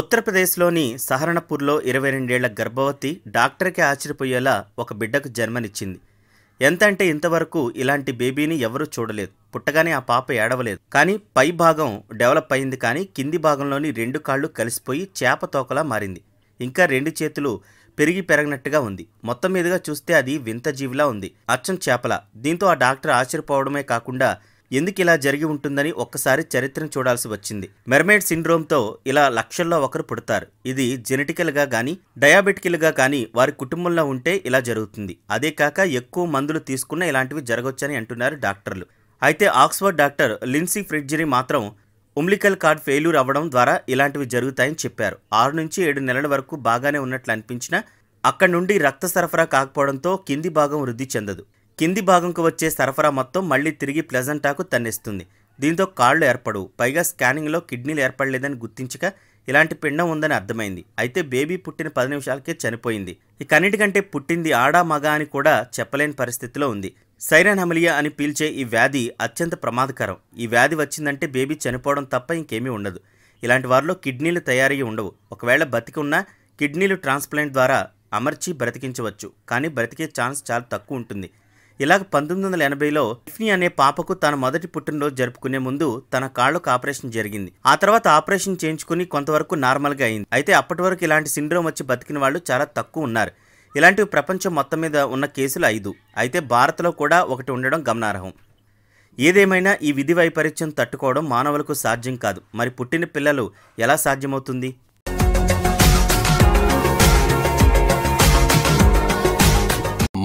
ఉత్తరప్రదేశ్లోని సహరణపూర్లో ఇరవై రెండేళ్ల గర్భవతి డాక్టర్కి ఆశ్చర్యపోయేలా ఒక బిడ్డకు జన్మనిచ్చింది ఎంత అంటే ఇంతవరకు ఇలాంటి బేబీని ఎవరూ చూడలేదు పుట్టగానే ఆ పాప ఏడవలేదు కానీ పై భాగం డెవలప్ అయింది కానీ కింది భాగంలోని రెండు కాళ్ళు కలిసిపోయి చేప తోకలా మారింది ఇంకా రెండు చేతులు పెరిగి పెరగనట్టుగా ఉంది మొత్తం మీదుగా చూస్తే అది వింత జీవిలా ఉంది అచ్చం చేపల దీంతో ఆ డాక్టర్ ఆశ్చర్యపోవడమే కాకుండా ఎందుకు ఇలా జరిగి ఉంటుందని ఒక్కసారి చరిత్రను చూడాల్సి వచ్చింది మెర్మేడ్ సిండ్రోమ్తో ఇలా లక్షల్లో ఒకరు పుడతారు ఇది జెనెటికల్గా కానీ డయాబెటికల్గా కానీ వారి కుటుంబంలో ఉంటే ఇలా జరుగుతుంది అదే కాక ఎక్కువ మందులు తీసుకున్న ఇలాంటివి జరగొచ్చని అంటున్నారు డాక్టర్లు అయితే ఆక్స్ఫర్డ్ డాక్టర్ లిన్సీ ఫ్రిడ్జరీ మాత్రం ఉమ్లికల్ కార్డ్ ఫెయిల్యూర్ అవ్వడం ద్వారా ఇలాంటివి జరుగుతాయని చెప్పారు ఆరు నుంచి ఏడు నెలల వరకు బాగానే ఉన్నట్లు అనిపించినా అక్కడి నుండి రక్త సరఫరా కాకపోవడంతో కింది భాగం వృద్ధి చెందదు కింది భాగంకు వచ్చే సరఫరా మొత్తం మళ్ళీ తిరిగి ప్లెజెంటాకు తన్నిస్తుంది దీంతో కాళ్ళు ఏర్పడవు పైగా స్కానింగ్లో కిడ్నీలు ఏర్పడలేదని గుర్తించక ఇలాంటి పిండం ఉందని అర్థమైంది అయితే బేబీ పుట్టిన పది నిమిషాలకే చనిపోయింది ఇక అన్నిటికంటే పుట్టింది ఆడా మగ అని కూడా చెప్పలేని పరిస్థితిలో ఉంది సైరన్ హమిలియా అని పీల్చే ఈ వ్యాధి అత్యంత ప్రమాదకరం ఈ వ్యాధి వచ్చిందంటే బేబీ చనిపోవడం తప్ప ఇంకేమీ ఉండదు ఇలాంటి వారిలో కిడ్నీలు తయారయ్యి ఉండవు ఒకవేళ బతికి ఉన్నా కిడ్నీలు ట్రాన్స్ప్లాంట్ ద్వారా అమర్చి బ్రతికించవచ్చు కానీ బ్రతికే ఛాన్స్ చాలా తక్కువ ఉంటుంది ఇలాగ పంతొమ్మిది వందల ఎనభైలో టిఫ్నీ అనే పాపకు తన మొదటి పుట్టినరోజు జరుపుకునే ముందు తన కాళ్లకు ఆపరేషన్ జరిగింది ఆ తర్వాత ఆపరేషన్ చేయించుకుని కొంతవరకు నార్మల్గా అయింది అయితే అప్పటి వరకు ఇలాంటి సిండ్రోమ్ వచ్చి బతికిన వాళ్ళు చాలా తక్కువ ఉన్నారు ఇలాంటివి ప్రపంచం మొత్తం మీద ఉన్న కేసులు ఐదు అయితే భారత్లో కూడా ఒకటి ఉండడం గమనార్హం ఏదేమైనా ఈ విధి వైపరీత్యం తట్టుకోవడం మానవులకు సాధ్యం కాదు మరి పుట్టిన పిల్లలు ఎలా సాధ్యమవుతుంది